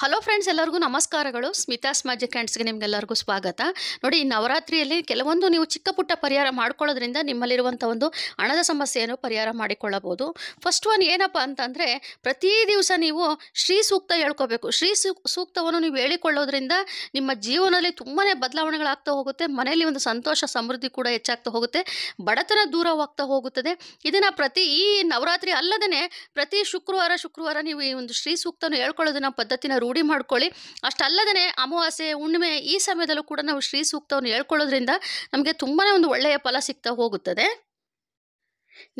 hello friends ಎಲ್ಲರಿಗೂ ನಮಸ್ಕಾರಗಳು Smita magic ಕ್ಯಾಂಡ್ಸ್ಗೆ ನಿಮಗೆಲ್ಲರಿಗೂ ಸ್ವಾಗತ ನೋಡಿ ಈ ನವರಾತ್ರಿಯಲ್ಲಿ ಕೆಲವೊಂದು ನೀವು ಚಿಕ್ಕ ಪುಟ್ಟ ಪರಿಹಾರ ಮಾಡ್ಕೊಳ್ಳೋದ್ರಿಂದ ನಿಮ್ಮಲ್ಲಿರುವಂಥ ಒಂದು ಹಣದ ಸಮಸ್ಯೆಯನ್ನು ಪರಿಹಾರ ಮಾಡಿಕೊಳ್ಳಬಹುದು ಫಸ್ಟ್ ಒನ್ ಏನಪ್ಪ ಅಂತಂದರೆ ಪ್ರತಿ ದಿವಸ ನೀವು ಶ್ರೀ ಸೂಕ್ತ ಹೇಳ್ಕೋಬೇಕು ಶ್ರೀ ಸೂಕ್ತವನ್ನು ನೀವು ಹೇಳಿಕೊಳ್ಳೋದ್ರಿಂದ ನಿಮ್ಮ ಜೀವನದಲ್ಲಿ ತುಂಬಾ ಬದಲಾವಣೆಗಳಾಗ್ತಾ ಹೋಗುತ್ತೆ ಮನೆಯಲ್ಲಿ ಒಂದು ಸಂತೋಷ ಸಮೃದ್ಧಿ ಕೂಡ ಹೆಚ್ಚಾಗ್ತಾ ಹೋಗುತ್ತೆ ಬಡತನ ದೂರವಾಗ್ತಾ ಹೋಗುತ್ತದೆ ಇದನ್ನು ಪ್ರತಿ ಈ ನವರಾತ್ರಿ ಅಲ್ಲದೇ ಪ್ರತಿ ಶುಕ್ರವಾರ ಶುಕ್ರವಾರ ನೀವು ಈ ಒಂದು ಶ್ರೀ ಸೂಕ್ತನ ಹೇಳ್ಕೊಳ್ಳೋದನ್ನ ಪದ್ಧತಿನ ರೂಢಿ ಮಾಡ್ಕೊಳ್ಳಿ ಅಷ್ಟಲ್ಲದೇ ಅಮಾವಾಸ್ಯೆ ಹುಣ್ಣಿಮೆ ಈ ಸಮಯದಲ್ಲೂ ಕೂಡ ನಾವು ಶ್ರೀ ಸೂಕ್ತವನ್ನು ಹೇಳ್ಕೊಳ್ಳೋದ್ರಿಂದ ನಮಗೆ ತುಂಬಾ ಒಂದು ಒಳ್ಳೆಯ ಫಲ ಸಿಗ್ತಾ ಹೋಗುತ್ತದೆ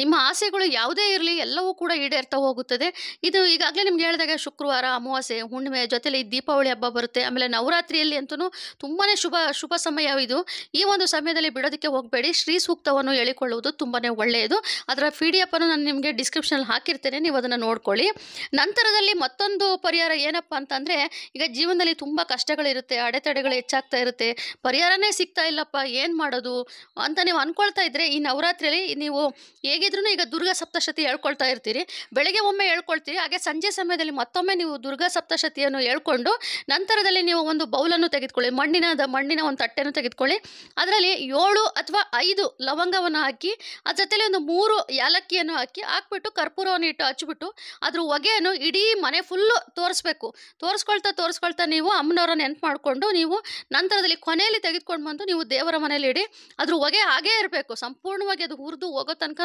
ನಿಮ್ಮ ಆಸೆಗಳು ಯಾವುದೇ ಇರಲಿ ಎಲ್ಲವೂ ಕೂಡ ಈಡೇರ್ತಾ ಹೋಗುತ್ತದೆ ಇದು ಈಗಾಗಲೇ ನಿಮ್ಗೆ ಹೇಳಿದಾಗ ಶುಕ್ರವಾರ ಅಮಾವಾಸ್ಯೆ ಹುಣ್ಣಿಮೆ ಜೊತೆಲಿ ದೀಪಾವಳಿ ಹಬ್ಬ ಬರುತ್ತೆ ಆಮೇಲೆ ನವರಾತ್ರಿಯಲ್ಲಿ ಅಂತೂ ತುಂಬಾ ಶುಭ ಶುಭ ಸಮಯ ಇದು ಈ ಒಂದು ಸಮಯದಲ್ಲಿ ಬಿಡೋದಕ್ಕೆ ಹೋಗಬೇಡಿ ಶ್ರೀ ಸೂಕ್ತವನ್ನು ಹೇಳಿಕೊಳ್ಳುವುದು ತುಂಬಾ ಒಳ್ಳೆಯದು ಅದರ ಪಿ ಡಿ ಎಫನ್ನು ನಾನು ನಿಮಗೆ ಡಿಸ್ಕ್ರಿಪ್ಷನಲ್ಲಿ ಹಾಕಿರ್ತೇನೆ ನೀವು ಅದನ್ನು ನೋಡ್ಕೊಳ್ಳಿ ನಂತರದಲ್ಲಿ ಮತ್ತೊಂದು ಪರಿಹಾರ ಏನಪ್ಪ ಅಂತಂದರೆ ಈಗ ಜೀವನದಲ್ಲಿ ತುಂಬ ಕಷ್ಟಗಳಿರುತ್ತೆ ಅಡೆತಡೆಗಳು ಹೆಚ್ಚಾಗ್ತಾ ಇರುತ್ತೆ ಪರಿಹಾರನೇ ಸಿಗ್ತಾ ಇಲ್ಲಪ್ಪ ಏನು ಮಾಡೋದು ಅಂತ ನೀವು ಅಂದ್ಕೊಳ್ತಾ ಇದ್ದರೆ ಈ ನವರಾತ್ರಿಯಲ್ಲಿ ನೀವು ಹೇಗಿದ್ರೂ ಈಗ ದುರ್ಗಾ ಸಪ್ತಶತಿ ಹೇಳ್ಕೊಳ್ತಾ ಇರ್ತೀರಿ ಬೆಳಗ್ಗೆ ಒಮ್ಮೆ ಹೇಳ್ಕೊಳ್ತೀರಿ ಹಾಗೆ ಸಂಜೆ ಸಮಯದಲ್ಲಿ ಮತ್ತೊಮ್ಮೆ ನೀವು ದುರ್ಗಾ ಸಪ್ತಶತಿಯನ್ನು ಹೇಳ್ಕೊಂಡು ನಂತರದಲ್ಲಿ ನೀವು ಒಂದು ಬೌಲನ್ನು ತೆಗೆದುಕೊಳ್ಳಿ ಮಣ್ಣಿನ ಮಣ್ಣಿನ ಒಂದು ತಟ್ಟೆಯನ್ನು ತೆಗೆದುಕೊಳ್ಳಿ ಅದರಲ್ಲಿ ಏಳು ಅಥವಾ ಐದು ಲವಂಗವನ್ನು ಹಾಕಿ ಅದ್ರ ಜೊತೆಲಿ ಒಂದು ಮೂರು ಯಾಲಕ್ಕಿಯನ್ನು ಹಾಕಿ ಹಾಕ್ಬಿಟ್ಟು ಕರ್ಪೂರವನ್ನು ಇಟ್ಟು ಹಚ್ಚಿಬಿಟ್ಟು ಅದ್ರ ಹೊಗೆಯನ್ನು ಇಡೀ ಮನೆ ಫುಲ್ಲು ತೋರಿಸ್ಬೇಕು ತೋರಿಸ್ಕೊಳ್ತಾ ತೋರಿಸ್ಕೊಳ್ತಾ ನೀವು ಅಮ್ಮನವರ ನೆನ್ಪು ಮಾಡಿಕೊಂಡು ನೀವು ನಂತರದಲ್ಲಿ ಕೊನೆಯಲ್ಲಿ ತೆಗೆದುಕೊಂಡು ಬಂದು ನೀವು ದೇವರ ಮನೆಯಲ್ಲಿ ಇಡಿ ಅದ್ರ ಹೊಗೆ ಹಾಗೇ ಇರಬೇಕು ಸಂಪೂರ್ಣವಾಗಿ ಅದು ಹುರಿದು ಹೋಗೋ ತನಕ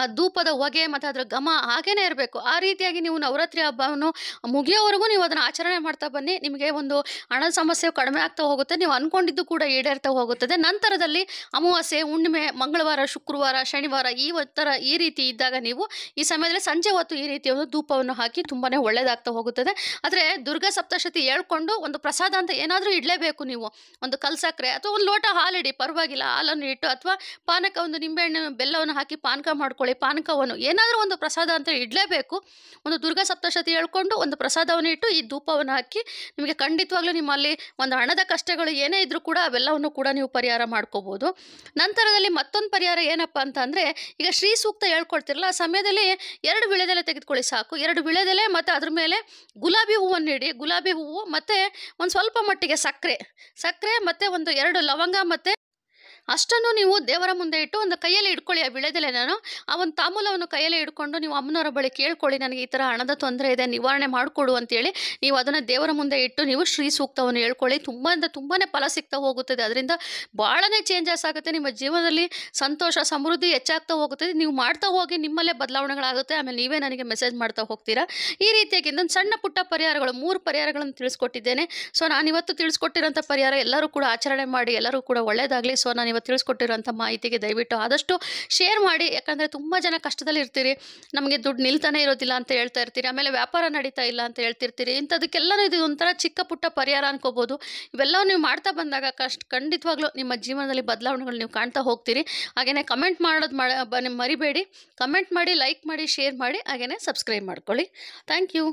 ಆ ಧೂಪದ ಹೊಗೆ ಮತ್ತು ಅದರ ಘಮ ಹಾಗೇನೇ ಇರಬೇಕು ಆ ರೀತಿಯಾಗಿ ನೀವು ನವರಾತ್ರಿ ಹಬ್ಬವನ್ನು ಮುಗಿಯೋವರೆಗೂ ನೀವು ಅದನ್ನು ಆಚರಣೆ ಮಾಡ್ತಾ ಬನ್ನಿ ನಿಮಗೆ ಒಂದು ಹಣದ ಸಮಸ್ಯೆ ಕಡಿಮೆ ಆಗ್ತಾ ಹೋಗುತ್ತೆ ನೀವು ಅಂದ್ಕೊಂಡಿದ್ದು ಕೂಡ ಈಡೇರ್ತಾ ಹೋಗುತ್ತದೆ ನಂತರದಲ್ಲಿ ಅಮಾವಾಸ್ಯೆ ಹುಣ್ಣಿಮೆ ಮಂಗಳವಾರ ಶುಕ್ರವಾರ ಶನಿವಾರ ಈ ಥರ ಈ ರೀತಿ ಇದ್ದಾಗ ನೀವು ಈ ಸಮಯದಲ್ಲಿ ಸಂಜೆ ಹೊತ್ತು ಈ ರೀತಿಯ ಒಂದು ಧೂಪವನ್ನು ಹಾಕಿ ತುಂಬಾ ಒಳ್ಳೆಯದಾಗ್ತಾ ಹೋಗುತ್ತದೆ ಆದರೆ ದುರ್ಗಾ ಸಪ್ತಶತಿ ಹೇಳ್ಕೊಂಡು ಒಂದು ಪ್ರಸಾದ ಅಂತ ಏನಾದರೂ ಇಡಲೇಬೇಕು ನೀವು ಒಂದು ಕಲ್ಸಕ್ರೆ ಅಥವಾ ಒಂದು ಲೋಟ ಹಾಲಿಡಿ ಪರವಾಗಿಲ್ಲ ಹಾಲನ್ನು ಇಟ್ಟು ಅಥವಾ ಪಾನಕ ಒಂದು ನಿಂಬೆಹಣ್ಣು ಬೆಲ್ಲವನ್ನು ಹಾಕಿ ಪಾನಕ ಮಾಡಿಕೊಂಡು ಮಾಡ್ಕೊಳ್ಳಿ ಪಾನಕವನ್ನು ಏನಾದರೂ ಒಂದು ಪ್ರಸಾದ ಅಂತ ಇಡಲೇಬೇಕು ಒಂದು ದುರ್ಗಾ ಸಪ್ತಶತಿ ಹೇಳ್ಕೊಂಡು ಒಂದು ಪ್ರಸಾದವನ್ನು ಇಟ್ಟು ಈ ಧೂಪವನ್ನು ಹಾಕಿ ನಿಮಗೆ ಖಂಡಿತವಾಗ್ಲೂ ನಿಮ್ಮಲ್ಲಿ ಒಂದು ಹಣದ ಕಷ್ಟಗಳು ಏನೇ ಇದ್ದರೂ ಕೂಡ ಅವೆಲ್ಲವನ್ನು ಕೂಡ ನೀವು ಪರಿಹಾರ ಮಾಡ್ಕೋಬೋದು ನಂತರದಲ್ಲಿ ಮತ್ತೊಂದು ಪರಿಹಾರ ಏನಪ್ಪ ಅಂತಂದರೆ ಈಗ ಶ್ರೀ ಸೂಕ್ತ ಹೇಳ್ಕೊಡ್ತಿರಲ್ಲ ಆ ಸಮಯದಲ್ಲಿ ಎರಡು ವಿಳೆದೆಲೆ ತೆಗೆದುಕೊಳ್ಳಿ ಸಾಕು ಎರಡು ವಿಳೆದೆಲೆ ಮತ್ತು ಅದ್ರ ಮೇಲೆ ಗುಲಾಬಿ ಹೂವನ್ನು ಇಡಿ ಗುಲಾಬಿ ಹೂವು ಮತ್ತು ಒಂದು ಸ್ವಲ್ಪ ಮಟ್ಟಿಗೆ ಸಕ್ಕರೆ ಸಕ್ಕರೆ ಮತ್ತು ಒಂದು ಎರಡು ಲವಂಗ ಮತ್ತು ಅಷ್ಟನ್ನು ನೀವು ದೇವರ ಮುಂದೆ ಇಟ್ಟು ಒಂದು ಕೈಯಲ್ಲಿ ಇಟ್ಕೊಳ್ಳಿ ಆ ನಾನು ಆ ಒಂದು ತಾಮೂಲವನ್ನು ಕೈಯಲ್ಲಿ ಇಟ್ಕೊಂಡು ನೀವು ಅಮ್ಮನವರ ಬಳಿ ಕೇಳ್ಕೊಳ್ಳಿ ನನಗೆ ಈ ಥರ ಹಣದ ತೊಂದರೆ ಇದೆ ನಿವಾರಣೆ ಮಾಡಿಕೊಡು ಅಂತೇಳಿ ನೀವು ಅದನ್ನು ದೇವರ ಮುಂದೆ ಇಟ್ಟು ನೀವು ಶ್ರೀ ಸೂಕ್ತವನ್ನು ಹೇಳ್ಕೊಳ್ಳಿ ತುಂಬ ಅಂದರೆ ತುಂಬಾ ಫಲ ಸಿಗ್ತಾ ಹೋಗುತ್ತದೆ ಅದರಿಂದ ಭಾಳನೇ ಚೇಂಜಸ್ ಆಗುತ್ತೆ ನಿಮ್ಮ ಜೀವನದಲ್ಲಿ ಸಂತೋಷ ಸಮೃದ್ಧಿ ಹೆಚ್ಚಾಗ್ತಾ ಹೋಗುತ್ತದೆ ನೀವು ಮಾಡ್ತಾ ಹೋಗಿ ನಿಮ್ಮಲ್ಲೇ ಬದಲಾವಣೆಗಳಾಗುತ್ತೆ ಆಮೇಲೆ ನೀವೇ ನನಗೆ ಮೆಸೇಜ್ ಮಾಡ್ತಾ ಹೋಗ್ತೀರಾ ಈ ರೀತಿಯಾಗಿ ನನ್ನ ಸಣ್ಣ ಪುಟ್ಟ ಪರಿಹಾರಗಳು ಮೂರು ಪರಿಹಾರಗಳನ್ನು ತಿಳಿಸ್ಕೊಟ್ಟಿದ್ದೇನೆ ಸೊ ಇವತ್ತು ತಿಳಿಸ್ಕೊಟ್ಟಿರೋಂಥ ಪರಿಹಾರ ಎಲ್ಲರೂ ಕೂಡ ಆಚರಣೆ ಮಾಡಿ ಎಲ್ಲರೂ ಕೂಡ ಒಳ್ಳೆಯದಾಗಲಿ ಸೊ ನಾನು ಇವತ್ತು ತಿಳಿಸ್ಕೊಟ್ಟಿರೋಂಥ ಮಾಹಿತಿಗೆ ದಯವಿಟ್ಟು ಆದಷ್ಟು ಶೇರ್ ಮಾಡಿ ಯಾಕಂದರೆ ತುಂಬ ಜನ ಕಷ್ಟದಲ್ಲಿ ಇರ್ತೀರಿ ನಮಗೆ ದುಡ್ಡು ನಿಲ್ತಾನೆ ಇರೋದಿಲ್ಲ ಅಂತ ಹೇಳ್ತಾ ಇರ್ತೀರಿ ಆಮೇಲೆ ವ್ಯಾಪಾರ ನಡೀತಾ ಇಲ್ಲ ಅಂತ ಹೇಳ್ತಿರ್ತೀರಿ ಇಂಥದಕ್ಕೆಲ್ಲನೂ ಇದು ಒಂಥರ ಚಿಕ್ಕ ಪುಟ್ಟ ಪರಿಹಾರ ಅನ್ಕೋಬೋದು ಇವೆಲ್ಲವೂ ನೀವು ಮಾಡ್ತಾ ಬಂದಾಗ ಕಷ್ಟ ಖಂಡಿತವಾಗ್ಲೂ ನಿಮ್ಮ ಜೀವನದಲ್ಲಿ ಬದಲಾವಣೆಗಳು ನೀವು ಕಾಣ್ತಾ ಹೋಗ್ತೀರಿ ಹಾಗೆಯೇ ಕಮೆಂಟ್ ಮಾಡೋದು ಮಾಡ ಮರಿಬೇಡಿ ಕಮೆಂಟ್ ಮಾಡಿ ಲೈಕ್ ಮಾಡಿ ಶೇರ್ ಮಾಡಿ ಹಾಗೆಯೇ ಸಬ್ಸ್ಕ್ರೈಬ್ ಮಾಡ್ಕೊಳ್ಳಿ ಥ್ಯಾಂಕ್ ಯು